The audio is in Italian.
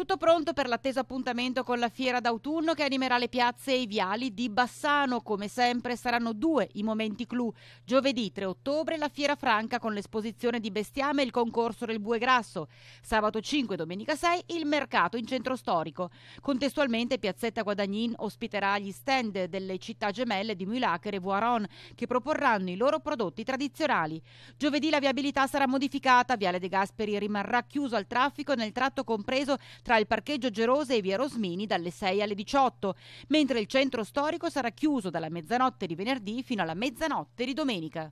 Tutto pronto per l'atteso appuntamento con la fiera d'autunno che animerà le piazze e i viali di Bassano. Come sempre saranno due i momenti clou. Giovedì 3 ottobre la fiera franca con l'esposizione di bestiame e il concorso del bue grasso. Sabato 5 e domenica 6 il mercato in centro storico. Contestualmente Piazzetta Guadagnin ospiterà gli stand delle città gemelle di Mulacre e Voiron che proporranno i loro prodotti tradizionali. Giovedì la viabilità sarà modificata, Viale De Gasperi rimarrà chiuso al traffico nel tratto compreso tra tra il parcheggio Gerose e via Rosmini dalle 6 alle 18, mentre il centro storico sarà chiuso dalla mezzanotte di venerdì fino alla mezzanotte di domenica.